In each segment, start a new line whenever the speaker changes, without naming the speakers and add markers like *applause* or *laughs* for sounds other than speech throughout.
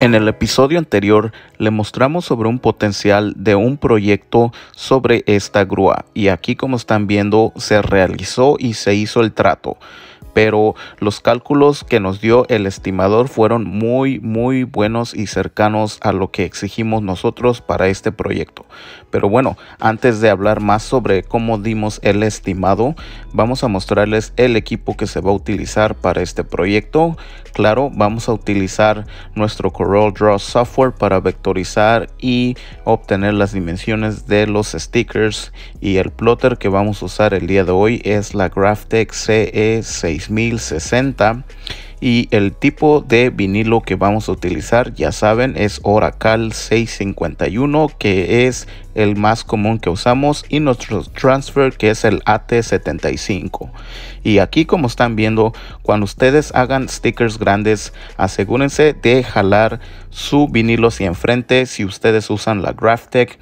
En el episodio anterior le mostramos sobre un potencial de un proyecto sobre esta grúa y aquí como están viendo se realizó y se hizo el trato pero los cálculos que nos dio el estimador fueron muy muy buenos y cercanos a lo que exigimos nosotros para este proyecto. Pero bueno, antes de hablar más sobre cómo dimos el estimado, vamos a mostrarles el equipo que se va a utilizar para este proyecto. Claro, vamos a utilizar nuestro Corel Draw software para vectorizar y obtener las dimensiones de los stickers y el plotter que vamos a usar el día de hoy es la GraphTech CE6 1060 y el tipo de vinilo que vamos a utilizar ya saben es Oracle 651 que es el más común que usamos y nuestro transfer que es el AT75 y aquí como están viendo cuando ustedes hagan stickers grandes asegúrense de jalar su vinilo hacia enfrente si ustedes usan la graftech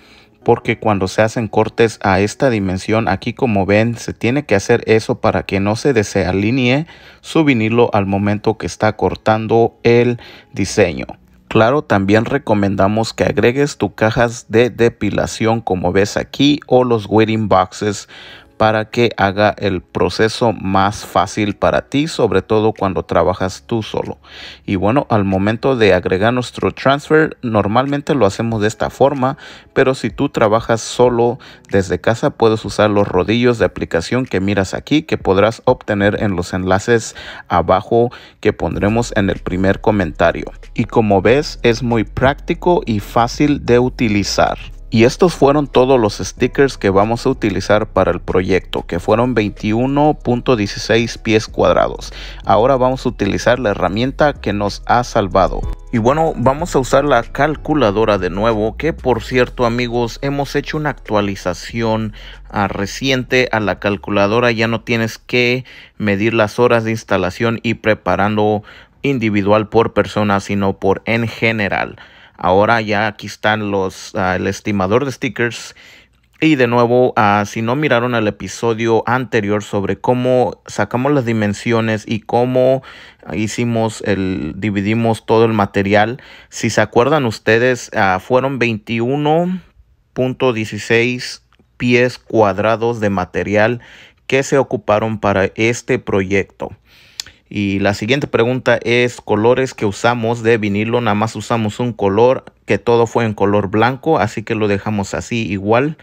porque cuando se hacen cortes a esta dimensión aquí como ven se tiene que hacer eso para que no se desalinee su vinilo al momento que está cortando el diseño. Claro, también recomendamos que agregues tu cajas de depilación como ves aquí o los Wedding boxes para que haga el proceso más fácil para ti, sobre todo cuando trabajas tú solo. Y bueno, al momento de agregar nuestro transfer, normalmente lo hacemos de esta forma, pero si tú trabajas solo desde casa, puedes usar los rodillos de aplicación que miras aquí, que podrás obtener en los enlaces abajo que pondremos en el primer comentario. Y como ves, es muy práctico y fácil de utilizar. Y estos fueron todos los stickers que vamos a utilizar para el proyecto, que fueron 21.16 pies cuadrados. Ahora vamos a utilizar la herramienta que nos ha salvado. Y bueno, vamos a usar la calculadora de nuevo, que por cierto amigos, hemos hecho una actualización ah, reciente a la calculadora. Ya no tienes que medir las horas de instalación y preparando individual por persona, sino por en general. Ahora ya aquí están los, ah, el estimador de stickers. Y de nuevo, ah, si no miraron el episodio anterior sobre cómo sacamos las dimensiones y cómo hicimos el, dividimos todo el material, si se acuerdan ustedes, ah, fueron 21.16 pies cuadrados de material que se ocuparon para este proyecto. Y la siguiente pregunta es colores que usamos de vinilo. Nada más usamos un color que todo fue en color blanco. Así que lo dejamos así igual.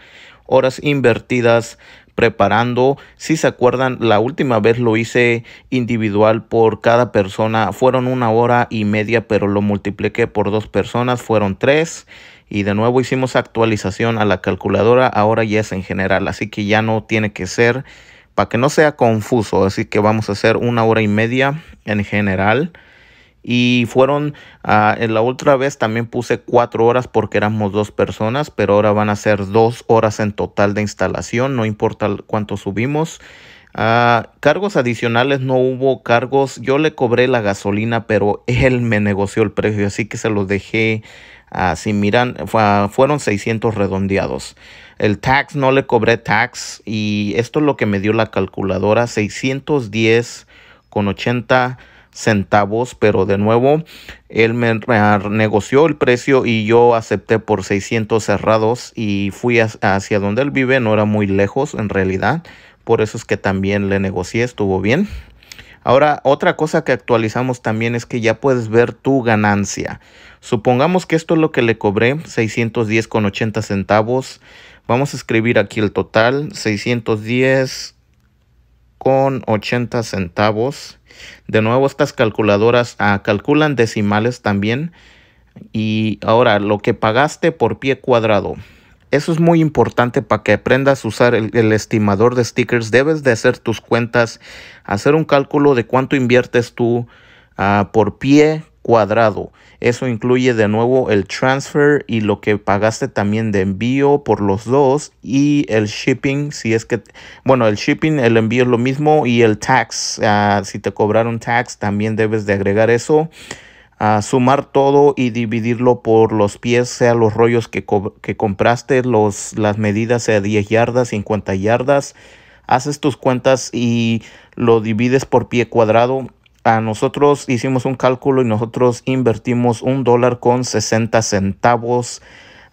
Horas invertidas preparando. Si se acuerdan, la última vez lo hice individual por cada persona. Fueron una hora y media, pero lo multipliqué por dos personas. Fueron tres. Y de nuevo hicimos actualización a la calculadora. Ahora ya es en general. Así que ya no tiene que ser para que no sea confuso, así que vamos a hacer una hora y media en general. Y fueron, ah, en la otra vez también puse cuatro horas porque éramos dos personas, pero ahora van a ser dos horas en total de instalación, no importa cuánto subimos. Ah, cargos adicionales, no hubo cargos. Yo le cobré la gasolina, pero *laughs* él me negoció el precio, así que se los dejé. así ah, miran, fueron 600 redondeados. El tax no le cobré tax y esto es lo que me dio la calculadora, 610 con 80 centavos, pero de nuevo él me negoció el precio y yo acepté por 600 cerrados y fui hacia donde él vive, no era muy lejos en realidad, por eso es que también le negocié, estuvo bien. Ahora, otra cosa que actualizamos también es que ya puedes ver tu ganancia. Supongamos que esto es lo que le cobré, 610,80 centavos. Vamos a escribir aquí el total, 610 con 80 centavos. De nuevo, estas calculadoras ah, calculan decimales también. Y ahora, lo que pagaste por pie cuadrado. Eso es muy importante para que aprendas a usar el, estimador de stickers. Debes de hacer tus cuentas, hacer un cálculo de cuánto inviertes tú ah, por pie cuadrado. Eso incluye de nuevo el transfer y lo que pagaste también de envío por los dos y el shipping, si es que, bueno, el shipping, el envío es lo mismo y el tax, ah, si te cobraron tax también debes de agregar eso. sumar todo y dividirlo por los pies, sea los rollos que, que compraste, los, las medidas, sea 10 yardas, 50 yardas. Haces tus cuentas y lo divides por pie cuadrado a nosotros hicimos un cálculo y nosotros invertimos un dólar con 60 centavos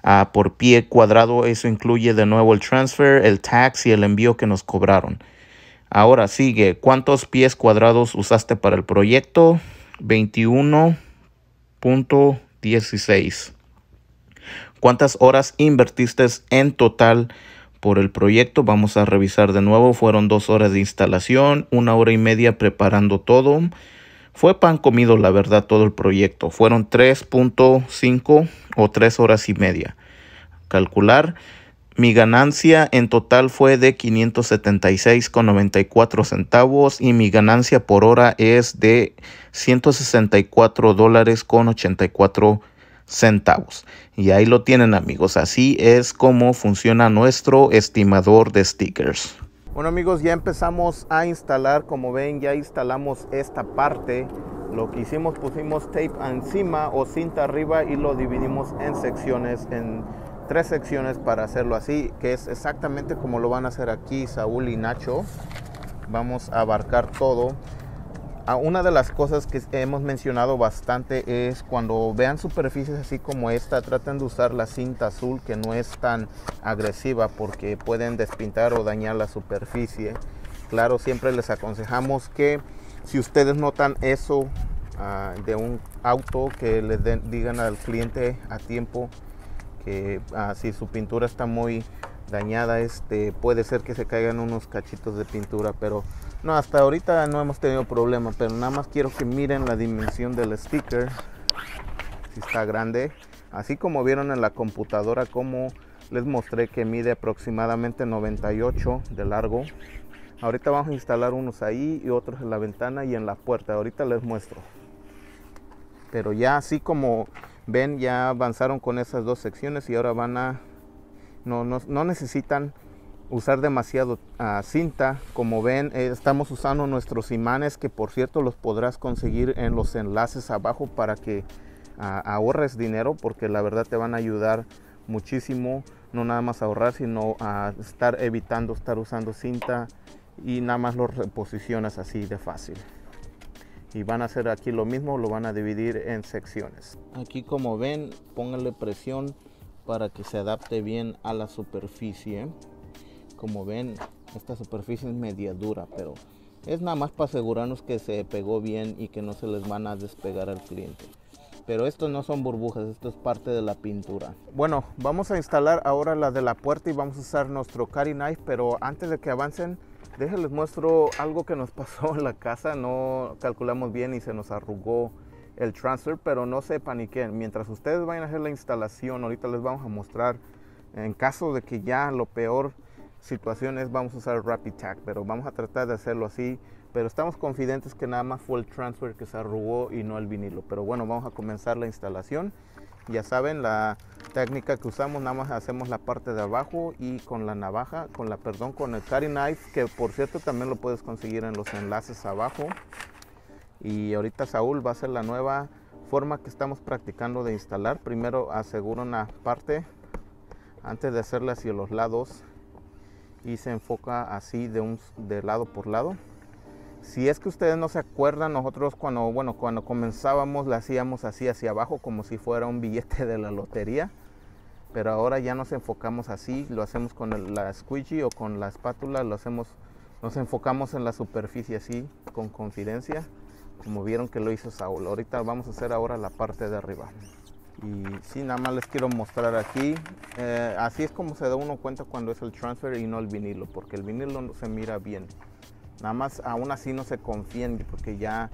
ah, por pie cuadrado. Eso incluye de nuevo el transfer, el tax y el envío que nos cobraron. Ahora sigue, ¿cuántos pies cuadrados usaste para el proyecto? 21.16. ¿Cuántas horas invertiste en total por el proyecto. Vamos a revisar de nuevo. Fueron dos horas de instalación, una hora y media preparando todo. Fue pan comido, la verdad, todo el proyecto. Fueron 3.5 o 3 horas y media. Calcular. Mi ganancia en total fue de 576,94 centavos y mi ganancia por hora es de 164 dólares con 84 centavos. Y ahí lo tienen amigos, así es como funciona nuestro estimador de stickers. Bueno amigos, ya empezamos a instalar, como ven ya instalamos esta parte. Lo que hicimos pusimos tape encima o cinta arriba y lo dividimos en secciones, en tres secciones para hacerlo así, que es exactamente como lo van a hacer aquí Saúl y Nacho. Vamos a abarcar todo una de las cosas que hemos mencionado bastante es cuando vean superficies así como esta, traten de usar la cinta azul que no es tan agresiva porque pueden despintar o dañar la superficie. Claro, siempre les aconsejamos que si ustedes notan eso ah, de un auto, que les digan al cliente a tiempo que así ah, si su pintura está muy dañada, este, puede ser que se caigan unos cachitos de pintura, pero no, hasta ahorita no hemos tenido problema, pero nada más quiero que miren la dimensión del sticker. Si está grande. Así como vieron en la computadora como les mostré que mide aproximadamente 98 de largo. Ahorita vamos a instalar unos ahí y otros en la ventana y en la puerta. Ahorita les muestro. Pero ya así como ven, ya avanzaron con esas dos secciones y ahora van a... No, no, no necesitan usar demasiado ah, cinta. Como ven, eh, estamos usando nuestros imanes que por cierto los podrás conseguir en los enlaces abajo para que ah, ahorres dinero porque la verdad te van a ayudar muchísimo. No nada más ahorrar, sino a estar evitando estar usando cinta y nada más los reposicionas así de fácil. Y van a hacer aquí lo mismo, lo van a dividir en secciones. Aquí como ven, pónganle presión para que se adapte bien a la superficie. Como ven, esta superficie es media dura, pero es nada más para asegurarnos que se pegó bien y que no se les van a despegar al cliente. Pero estos no son burbujas, esto es parte de la pintura. Bueno, vamos a instalar ahora la de la puerta y vamos a usar nuestro carry knife, pero antes de que avancen, déjenles muestro algo que nos *laughs* pasó en la casa. No calculamos bien y se nos arrugó el transfer, pero no se paniquen. Mientras ustedes vayan a hacer la instalación, ahorita les vamos a mostrar en caso de que ya lo peor situaciones vamos a usar Rapid Tack, pero vamos a tratar de hacerlo así. Pero estamos confidentes que nada más fue el transfer que se arrugó y no el vinilo. Pero bueno, vamos a comenzar la instalación. Ya saben, la técnica que usamos, nada más hacemos la parte de abajo y con la navaja, con la, perdón, con el carry knife, que por cierto también lo puedes conseguir en los enlaces abajo. Y ahorita Saúl va a ser la nueva forma que estamos practicando de instalar. Primero asegura una parte antes de hacerla hacia los lados y se enfoca así de, un, lado por lado. Si es que ustedes no se acuerdan, nosotros cuando, bueno, cuando comenzábamos la hacíamos así hacia abajo como si fuera un billete de la lotería, pero ahora ya nos enfocamos así, lo hacemos con la squeegee o con la espátula, lo hacemos, nos enfocamos en la superficie así con confidencia, como vieron que lo hizo Saúl. Ahorita vamos a hacer ahora la parte de arriba y sí, nada más les quiero mostrar aquí. Eh, así es como se da uno cuenta cuando es el transfer y no el vinilo, porque el vinilo no se mira bien. Nada más aún así no se confíen, porque ya,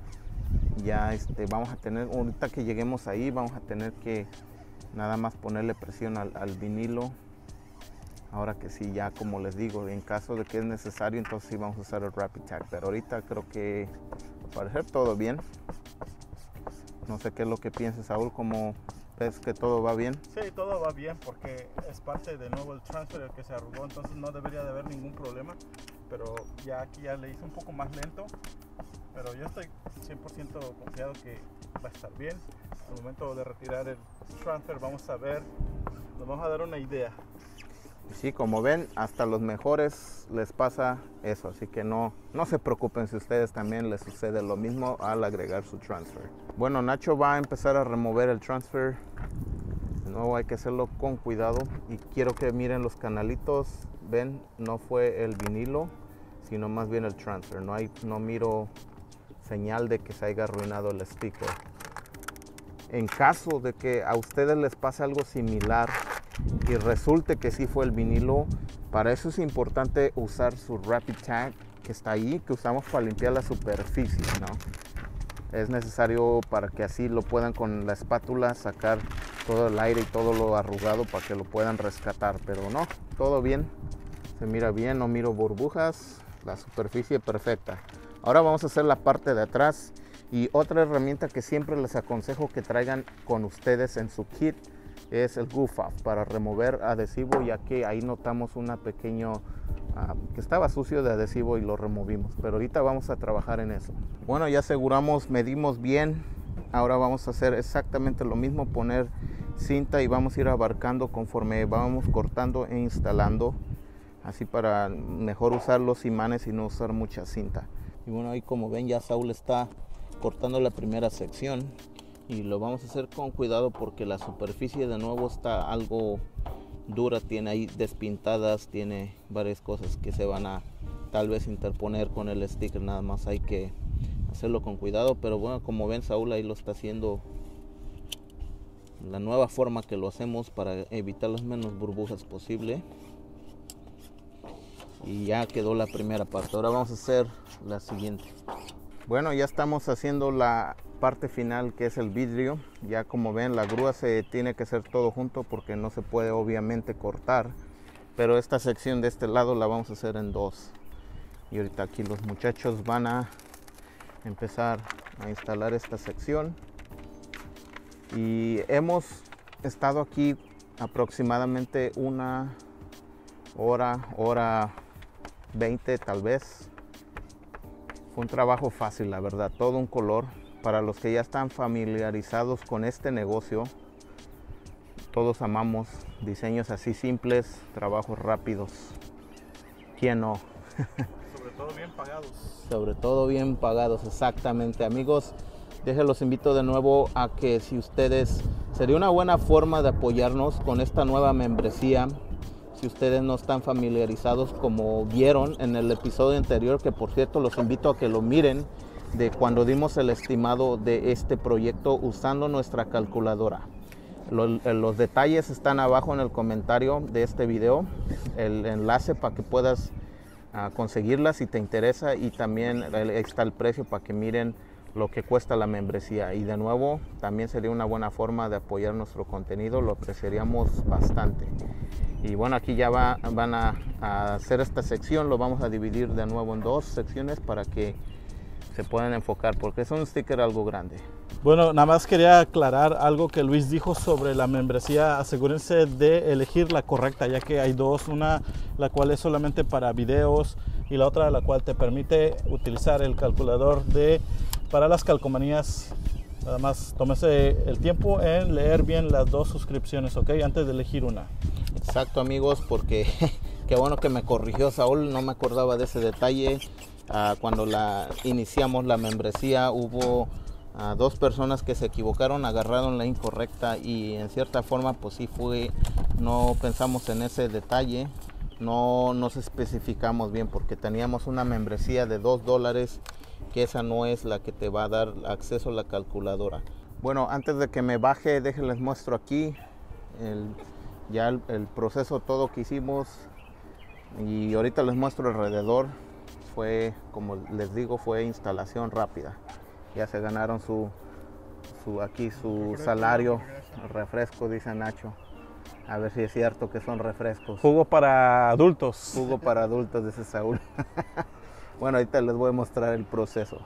ya este, vamos a tener, ahorita que lleguemos ahí, vamos a tener que nada más ponerle presión al, vinilo. Ahora que sí, ya como les digo, en caso de que es necesario, entonces sí vamos a usar el Rapid Tag. Pero ahorita creo que a parecer todo bien. No sé qué es lo que piensa Saúl, como ¿Ves que todo va bien?
Sí, todo va bien porque es parte de nuevo el transfer que se arrugó, entonces no debería de haber ningún problema. Pero ya aquí ya le hice un poco más lento, pero yo estoy 100% confiado que va a estar bien. Al momento de retirar el transfer vamos a ver, nos vamos a dar una idea
sí, como ven, hasta los mejores les pasa eso, así que no, no se preocupen si ustedes también les sucede lo mismo al agregar su transfer. Bueno, Nacho va a empezar a remover el transfer. De nuevo hay que hacerlo con cuidado y quiero que miren los canalitos. Ven, no fue el vinilo, sino más bien el transfer. No hay, no miro señal de que se haya arruinado el sticker. En caso de que a ustedes les pase algo similar, y resulte que sí fue el vinilo, para eso es importante usar su Rapid Tag que está ahí, que usamos para limpiar la superficie, ¿no? Es necesario para que así lo puedan con la espátula sacar todo el aire y todo lo arrugado para que lo puedan rescatar, pero no, todo bien, se mira bien, no miro burbujas, la superficie perfecta. Ahora vamos a hacer la parte de atrás y otra herramienta que siempre les aconsejo que traigan con ustedes en su kit es el gufa para remover adhesivo ya que ahí notamos una pequeño ah, que estaba sucio de adhesivo y lo removimos pero ahorita vamos a trabajar en eso bueno ya aseguramos medimos bien ahora vamos a hacer exactamente lo mismo poner cinta y vamos a ir abarcando conforme vamos cortando e instalando así para mejor usar los imanes y no usar mucha cinta y bueno ahí como ven ya Saúl está cortando la primera sección y lo vamos a hacer con cuidado porque la superficie de nuevo está algo dura, tiene ahí despintadas, tiene varias cosas que se van a tal vez interponer con el sticker, nada más hay que hacerlo con cuidado, pero bueno, como ven Saúl ahí lo está haciendo la nueva forma que lo hacemos para evitar las menos burbujas posible. Y ya quedó la primera parte, ahora vamos a hacer la siguiente. Bueno, ya estamos haciendo la parte final que es el vidrio. Ya como ven la grúa se tiene que hacer todo junto porque no se puede obviamente cortar. Pero esta sección de este lado la vamos a hacer en dos. Y ahorita aquí los muchachos van a empezar a instalar esta sección. Y hemos estado aquí aproximadamente una hora, hora 20 tal vez. Fue un trabajo fácil, la verdad, todo un color para los que ya están familiarizados con este negocio, todos amamos diseños así simples, trabajos rápidos. ¿Quién no? *laughs* Sobre todo bien pagados. Sobre todo bien pagados, exactamente. Amigos, Los invito de nuevo a que si ustedes, sería una buena forma de apoyarnos con esta nueva membresía. Si ustedes no están familiarizados como vieron en el episodio anterior, que por cierto los invito a que lo miren, de cuando dimos el estimado de este proyecto usando nuestra calculadora. Los, detalles están abajo en el comentario de este video, el enlace para que puedas ah, conseguirla si te interesa y también está el precio para que miren lo que cuesta la membresía. Y de nuevo, también sería una buena forma de apoyar nuestro contenido, lo apreciaríamos bastante. Y bueno, aquí ya van a hacer esta sección, lo vamos a dividir de nuevo en dos secciones para que se pueden enfocar porque es un sticker algo grande.
Bueno, nada más quería aclarar algo que Luis dijo sobre la membresía. Asegúrense de elegir la correcta, ya que hay dos, una la cual es solamente para videos y la otra la cual te permite utilizar el calculador de para las calcomanías. Nada más tómese el tiempo en leer bien las dos suscripciones, ¿ok? Antes de elegir una.
Exacto, amigos, porque *laughs* qué bueno que me corrigió Saúl, no me acordaba de ese detalle. Ah, cuando la, iniciamos la membresía hubo ah, dos personas que se equivocaron, agarraron la incorrecta y en cierta forma pues sí fue, no pensamos en ese detalle, no nos especificamos bien porque teníamos una membresía de dos dólares que esa no es la que te va a dar acceso a la calculadora. Bueno, antes de que me baje, déjenles muestro aquí ya el proceso todo que hicimos y ahorita les muestro alrededor fue, como les digo, fue instalación rápida. Ya se ganaron su, su aquí su salario, refresco. dice Nacho. A ver si es cierto que son refrescos. Jugo para adultos. Jugo para adultos, dice Saúl. *laughs* bueno, ahorita les voy a mostrar el proceso.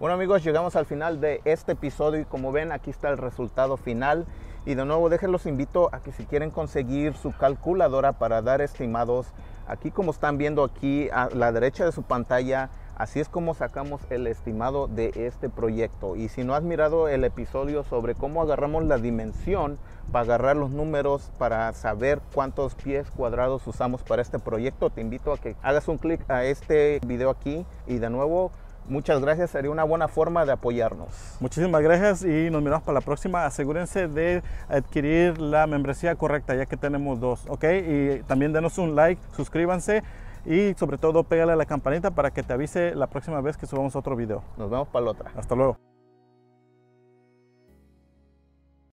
Bueno amigos, llegamos al final de este episodio y como ven aquí está el resultado final. Y de nuevo déjenlos invito a que si quieren conseguir su calculadora para dar estimados, aquí como están viendo aquí a la derecha de su pantalla, así es como sacamos el estimado de este proyecto. Y si no has mirado el episodio sobre cómo agarramos la dimensión para agarrar los números, para saber cuántos pies cuadrados usamos para este proyecto, te invito a que hagas un clic a este video aquí y de nuevo Muchas gracias, sería una buena forma de apoyarnos.
Muchísimas gracias y nos miramos para la próxima. Asegúrense de adquirir la membresía correcta, ya que tenemos dos, ¿ok? Y también denos un like, suscríbanse y sobre todo pégale a la campanita para que te avise la próxima vez que subamos otro video. Nos vemos para la otra. Hasta luego.